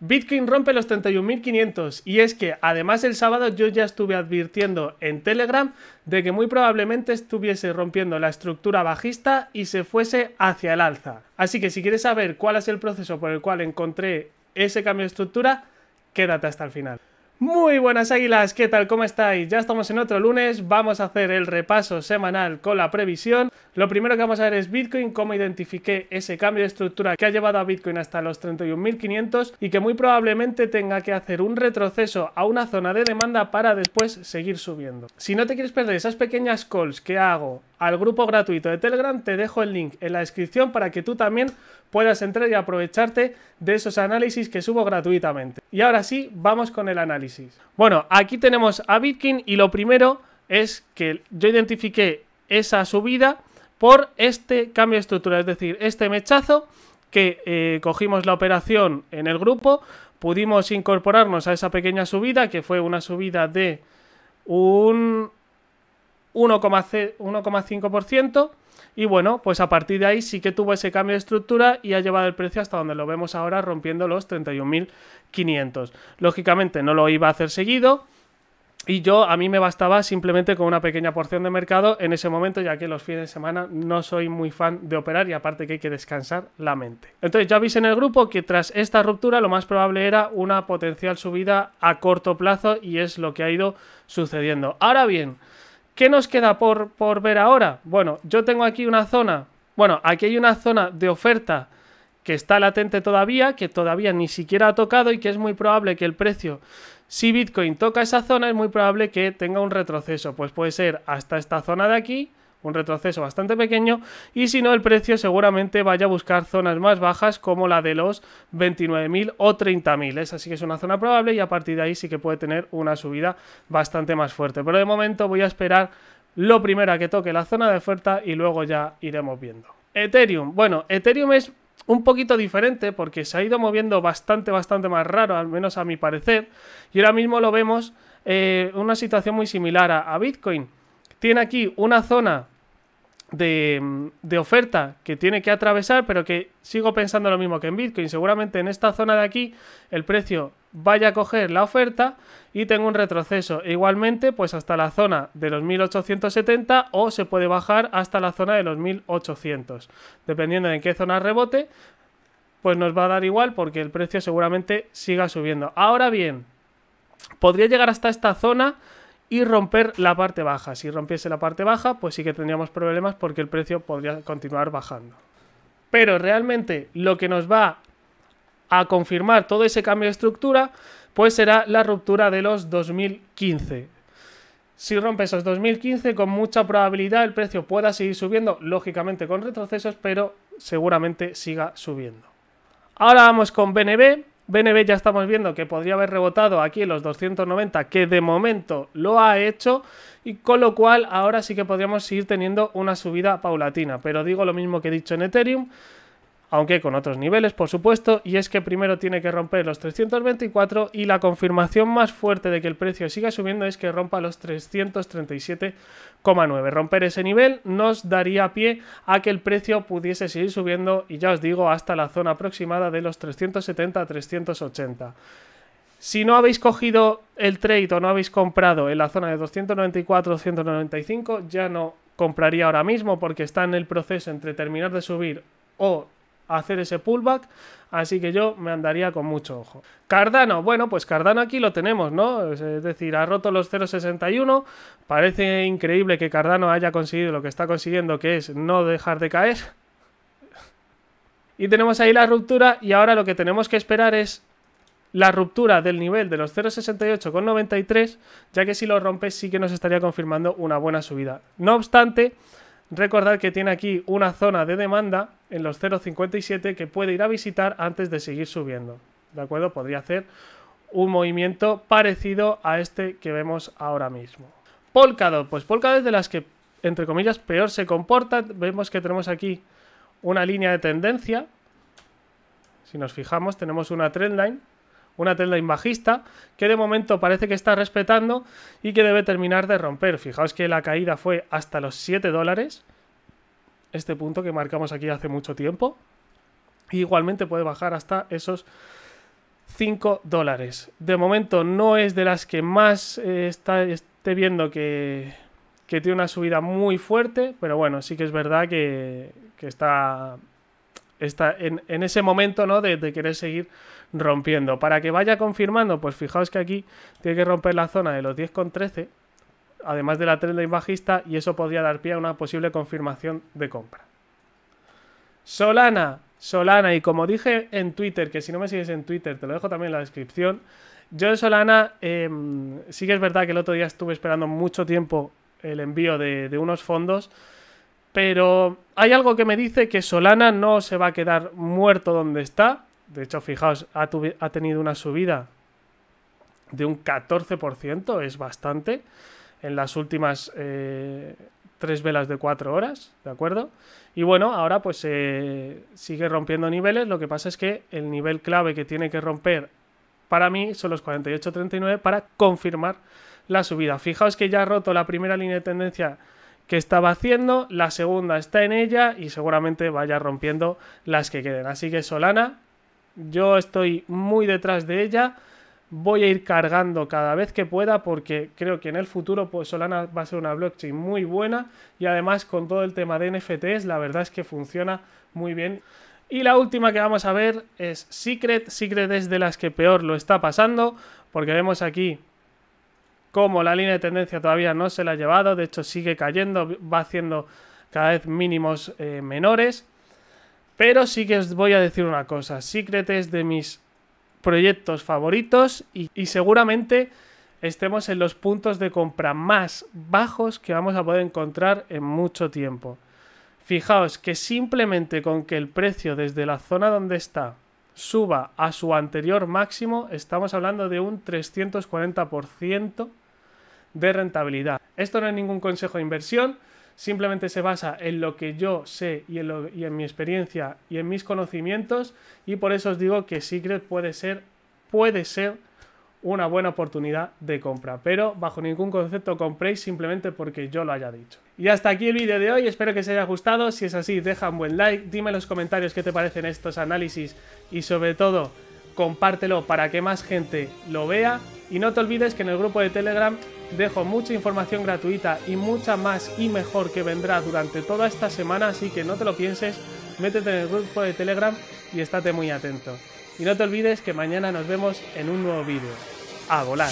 Bitcoin rompe los 31.500 y es que además el sábado yo ya estuve advirtiendo en Telegram de que muy probablemente estuviese rompiendo la estructura bajista y se fuese hacia el alza. Así que si quieres saber cuál es el proceso por el cual encontré ese cambio de estructura, quédate hasta el final. Muy buenas águilas, ¿qué tal? ¿Cómo estáis? Ya estamos en otro lunes, vamos a hacer el repaso semanal con la previsión. Lo primero que vamos a ver es Bitcoin, cómo identifiqué ese cambio de estructura que ha llevado a Bitcoin hasta los 31.500 y que muy probablemente tenga que hacer un retroceso a una zona de demanda para después seguir subiendo. Si no te quieres perder esas pequeñas calls que hago al grupo gratuito de Telegram. Te dejo el link en la descripción para que tú también puedas entrar y aprovecharte de esos análisis que subo gratuitamente. Y ahora sí, vamos con el análisis. Bueno, aquí tenemos a Bitkin y lo primero es que yo identifiqué esa subida por este cambio estructural, estructura, es decir, este mechazo que eh, cogimos la operación en el grupo, pudimos incorporarnos a esa pequeña subida, que fue una subida de un 1,5%. Y bueno, pues a partir de ahí sí que tuvo ese cambio de estructura y ha llevado el precio hasta donde lo vemos ahora, rompiendo los 31.500. Lógicamente no lo iba a hacer seguido. Y yo a mí me bastaba simplemente con una pequeña porción de mercado en ese momento, ya que los fines de semana no soy muy fan de operar y aparte que hay que descansar la mente. Entonces ya veis en el grupo que tras esta ruptura lo más probable era una potencial subida a corto plazo y es lo que ha ido sucediendo. Ahora bien, ¿Qué nos queda por, por ver ahora? Bueno, yo tengo aquí una zona, bueno, aquí hay una zona de oferta que está latente todavía, que todavía ni siquiera ha tocado y que es muy probable que el precio, si Bitcoin toca esa zona, es muy probable que tenga un retroceso. Pues puede ser hasta esta zona de aquí un retroceso bastante pequeño y si no el precio seguramente vaya a buscar zonas más bajas como la de los 29.000 o 30.000 esa sí que es una zona probable y a partir de ahí sí que puede tener una subida bastante más fuerte pero de momento voy a esperar lo primero a que toque la zona de oferta y luego ya iremos viendo Ethereum bueno Ethereum es un poquito diferente porque se ha ido moviendo bastante bastante más raro al menos a mi parecer y ahora mismo lo vemos en eh, una situación muy similar a, a Bitcoin tiene aquí una zona de, oferta que tiene que atravesar, pero que sigo pensando lo mismo que en Bitcoin. Seguramente en esta zona de aquí el precio vaya a coger la oferta y tengo un retroceso. E igualmente, pues hasta la zona de los 1870 o se puede bajar hasta la zona de los 1800. Dependiendo de en qué zona rebote, pues nos va a dar igual porque el precio seguramente siga subiendo. Ahora bien, podría llegar hasta esta zona y romper la parte baja. Si rompiese la parte baja, pues sí que tendríamos problemas porque el precio podría continuar bajando. Pero realmente lo que nos va a confirmar todo ese cambio de estructura, pues será la ruptura de los 2015. Si rompe esos 2015, con mucha probabilidad el precio pueda seguir subiendo, lógicamente con retrocesos, pero seguramente siga subiendo. Ahora vamos con BNB, BNB ya estamos viendo que podría haber rebotado aquí en los 290, que de momento lo ha hecho, y con lo cual ahora sí que podríamos seguir teniendo una subida paulatina. Pero digo lo mismo que he dicho en Ethereum, aunque con otros niveles, por supuesto, y es que primero tiene que romper los 324 y la confirmación más fuerte de que el precio siga subiendo es que rompa los 337,9. Romper ese nivel nos daría pie a que el precio pudiese seguir subiendo y ya os digo hasta la zona aproximada de los 370 380. Si no habéis cogido el trade o no habéis comprado en la zona de 294 295 ya no compraría ahora mismo porque está en el proceso entre terminar de subir o hacer ese pullback, así que yo me andaría con mucho ojo. Cardano, bueno, pues Cardano aquí lo tenemos, ¿no? Es decir, ha roto los 0.61, parece increíble que Cardano haya conseguido lo que está consiguiendo, que es no dejar de caer. Y tenemos ahí la ruptura y ahora lo que tenemos que esperar es la ruptura del nivel de los con 0.68,93, ya que si lo rompes sí que nos estaría confirmando una buena subida. No obstante, Recordad que tiene aquí una zona de demanda en los 0.57 que puede ir a visitar antes de seguir subiendo. ¿De acuerdo? Podría hacer un movimiento parecido a este que vemos ahora mismo. Polkadot, pues Polkadot es de las que, entre comillas, peor se comportan. Vemos que tenemos aquí una línea de tendencia. Si nos fijamos, tenemos una trendline una tendencia bajista que de momento parece que está respetando y que debe terminar de romper. Fijaos que la caída fue hasta los 7 dólares, este punto que marcamos aquí hace mucho tiempo, e igualmente puede bajar hasta esos 5 dólares. De momento no es de las que más eh, está, esté viendo que, tiene una subida muy fuerte, pero bueno, sí que es verdad que, que está está en, ese momento ¿no? De, querer seguir rompiendo. Para que vaya confirmando, pues fijaos que aquí tiene que romper la zona de los 10,13, además de la tendencia bajista, y eso podría dar pie a una posible confirmación de compra. Solana, Solana, y como dije en Twitter, que si no me sigues en Twitter, te lo dejo también en la descripción. Yo de Solana, em, sí que es verdad que el otro día estuve esperando mucho tiempo el envío de, de unos fondos pero hay algo que me dice que Solana no se va a quedar muerto donde está. De hecho, fijaos, ha, tenido una subida de un 14%, es bastante, en las últimas eh, tres velas de cuatro horas, ¿de acuerdo? Y bueno, ahora pues eh, sigue rompiendo niveles, lo que pasa es que el nivel clave que tiene que romper para mí son los 48.39 para confirmar la subida. Fijaos que ya ha roto la primera línea de tendencia que estaba haciendo, la segunda está en ella y seguramente vaya rompiendo las que queden. Así que Solana, yo estoy muy detrás de ella, voy a ir cargando cada vez que pueda porque creo que en el futuro pues, Solana va a ser una blockchain muy buena y además con todo el tema de NFTs la verdad es que funciona muy bien. Y la última que vamos a ver es Secret. Secret es de las que peor lo está pasando porque vemos aquí como la línea de tendencia todavía no se la ha llevado, de hecho sigue cayendo, va haciendo cada vez mínimos eh, menores. Pero sí que os voy a decir una cosa, Secret es de mis proyectos favoritos y seguramente estemos en los puntos de compra más bajos que vamos a poder encontrar en mucho tiempo. Fijaos que simplemente con que el precio desde la zona donde está suba a su anterior máximo, estamos hablando de un 340% de rentabilidad. Esto no es ningún consejo de inversión, simplemente se basa en lo que yo sé y en, mi experiencia y en mis conocimientos y por eso os digo que Secret puede ser, puede ser una buena oportunidad de compra. Pero bajo ningún concepto compréis simplemente porque yo lo haya dicho. Y hasta aquí el vídeo de hoy, espero que os haya gustado. Si es así, deja un buen like, dime en los comentarios qué te parecen estos análisis y sobre todo compártelo para que más gente lo vea. Y no te olvides que en el grupo de Telegram dejo mucha información gratuita y mucha más y mejor que vendrá durante toda esta semana, así que no te lo pienses, métete en el grupo de Telegram y estate muy atento. Y no te olvides que mañana nos vemos en un nuevo vídeo. ¡A volar!